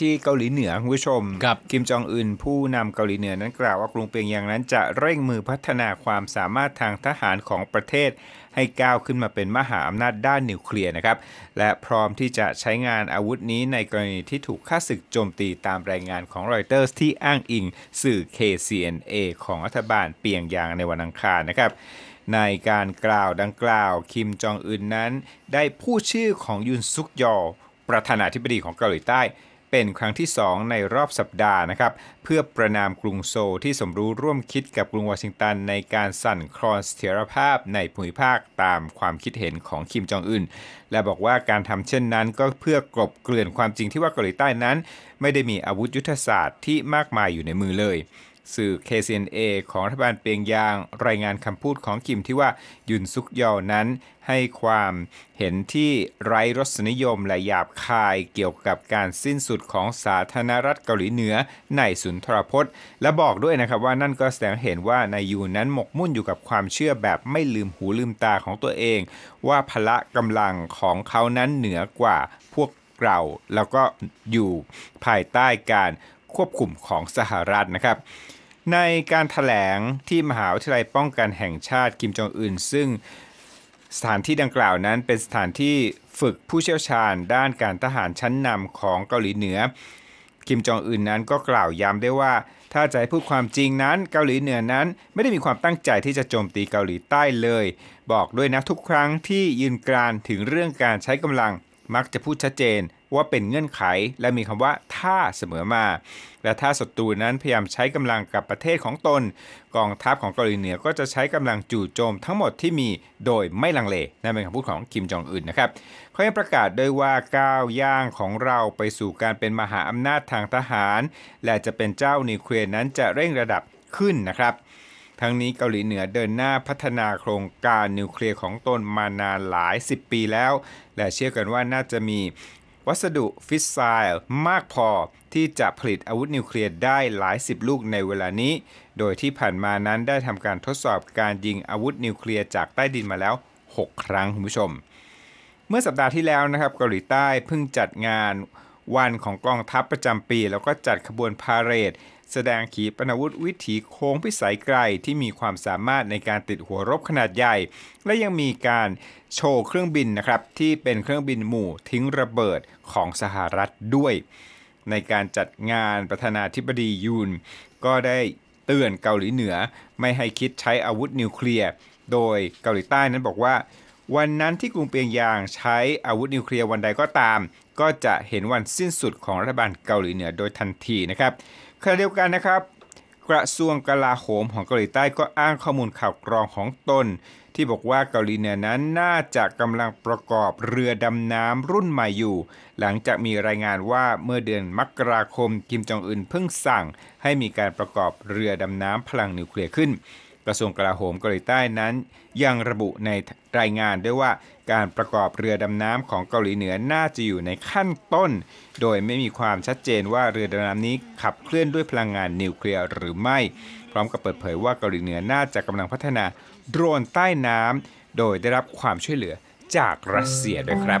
ที่เกาหลีเหนือคุณผู้ชมคิมจองอึนผู้นำเกาหลีเหนือนั้นกล่าวว่ากรุงเปียงยางนั้นจะเร่งมือพัฒนาความสามารถทางทหารของประเทศ ให้ก้าวขึ้นมาเป็นมหาอำนาจด้านนิวเคลียร์นะครับ และพร้อมที่จะใช้งานอาวุธนี้ในกรณีที่ถูกค่าศึกโจมตีตามรายงานของรอยเตอร์สที่อ้างอิงสื่อ KCNA ของรัฐบาลเปียงยางในวันอังคารนะครับในการกล่าวดังกล่าวคิมจองอึนนั้น ได้พูดชื่อของยุนซุกยอประธานาธิบดีของเกาหลีใต้เป็นครั้งที่2ในรอบสัปดาห์นะครับเพื่อประนามกรุงโซลที่สมรู้ร่วมคิดกับกรุงวอชิงตันในการสั่นคลอนเสถียรภาพในภูมิภาคตามความคิดเห็นของคิมจองอึนและบอกว่าการทำเช่นนั้นก็เพื่อกลบเกลื่อนความจริงที่ว่าเกาหลีใต้นั้น ไม่ได้มีอาวุธยุทธศาสตร์ที่มากมายอยู่ในมือเลยสื่อ KCNA ของรัฐบาลเปียงยางรายงานคำพูดของกิมที่ว่ายุนซุกยอนั้นให้ความเห็นที่ไร้รสนิยมและหยาบคายเกี่ยวกับการสิ้นสุดของสาธารณรัฐเกาหลีเหนือในสุนทรพจน์ และบอกด้วยนะครับว่านั่นก็แสดงเห็นว่านายยูนั้นหมกมุ่นอยู่กับความเชื่อแบบไม่ลืมหูลืมตาของตัวเอง ว่าพละกำลังของเขานั้นเหนือกว่าพวกเราแล้วก็อยู่ภายใต้การควบคุมของสหรัฐนะครับในการถแถลงที่มหาวิทยาลัยป้องกันแห่งชาติกิมจองอึนซึ่ง สถานที่ดังกล่าวนั้นเป็นสถานที่ฝึกผู้เชี่ยวชาญด้านการทหารชั้นนำของเกาหลีเหนือกิมจองอึนนั้นก็กล่าวย้ำได้ว่า ถ้าจะพูดความจริงนั้นเกาหลีเหนือนั้นไม่ได้มีความตั้งใจที่จะโจมตีเกาหลีใต้เลย บอกด้วยนะทุกครั้งที่ยืนกรานถึงเรื่องการใช้กำลังมักจะพูดชัดเจนว่าเป็นเงื่อนไขและมีคำว่าถ้าเสมอมา และถ้าศัตรูนั้นพยายามใช้กำลังกับประเทศของตน กองทัพของเกาหลีเหนือก็จะใช้กำลังจู่โจมทั้งหมดที่มีโดยไม่ลังเล นั่นเป็นคำพูดของคิมจองอึนนะครับเขายังประกาศด้วยว่าก้าวย่างของเราไปสู่การเป็นมหาอำนาจทางทหาร และจะเป็นเจ้านิวเคลียร์นั้นจะเร่งระดับขึ้นนะครับ ทั้งนี้เกาหลีเหนือเดินหน้าพัฒนาโครงการนิวเคลียร์ของตนมานานหลาย 10 ปีแล้ว และเชื่อกันว่าน่าจะมีวัสดุฟิสไซล์มากพอที่จะผลิตอาวุธนิวเคลียร์ได้หลายสิบลูกในเวลานี้ โดยที่ผ่านมานั้นได้ทำการทดสอบการยิงอาวุธนิวเคลียร์จากใต้ดินมาแล้ว 6 ครั้งคุณผู้ชม เมื่อสัปดาห์ที่แล้วนะครับเกาหลีใต้เพิ่งจัดงานวันของกองทัพประจำปี แล้วก็จัดขบวนพาเหรดแสดงขีปนาวุธวิถีโค้งพิสัยไกลที่มีความสามารถในการติดหัวรบขนาดใหญ่ และยังมีการโชว์เครื่องบินนะครับ ที่เป็นเครื่องบินหมู่ทิ้งระเบิดของสหรัฐด้วย ในการจัดงานประธานาธิบดียูนก็ได้เตือนเกาหลีเหนือ ไม่ให้คิดใช้อาวุธนิวเคลียร์โดยเกาหลีใต้นั้นบอกว่า วันนั้นที่กรุงเปียงยางใช้อาวุธนิวเคลียร์วันใดก็ตาม ก็จะเห็นวันสิ้นสุดของรัฐบาลเกาหลีเหนือโดยทันทีนะครับขณะเดียวกันนะครับ กระทรวงกลาโหมของเกาหลีใต้ก็อ้างข้อมูลข่าวกรองของตนที่บอกว่าเกาหลีเหนือนั้นน่าจะกำลังประกอบเรือดำน้ำรุ่นใหม่อยู่ หลังจากมีรายงานว่าเมื่อเดือนมกราคมกิมจองอึนเพิ่งสั่ง ให้มีการประกอบเรือดำน้ำพลังนิวเคลียร์ขึ้นกระทรวงกลาโหมเกาหลีใต้นั้น ยังระบุในรายงาน ด้วยว่าการประกอบเรือดำน้ำของเกาหลีเหนือน่าจะอยู่ในขั้นต้น โดยไม่มีความชัดเจนว่าเรือดำน้ำนี้ขับเคลื่อนด้วยพลังงานนิวเคลียร์หรือไม่ พร้อมกับเปิดเผยว่าเกาหลีเหนือน่าจะกำลังพัฒนา โดรนใต้น้ำโดยได้รับความช่วยเหลือจากรัสเซียด้วยครับ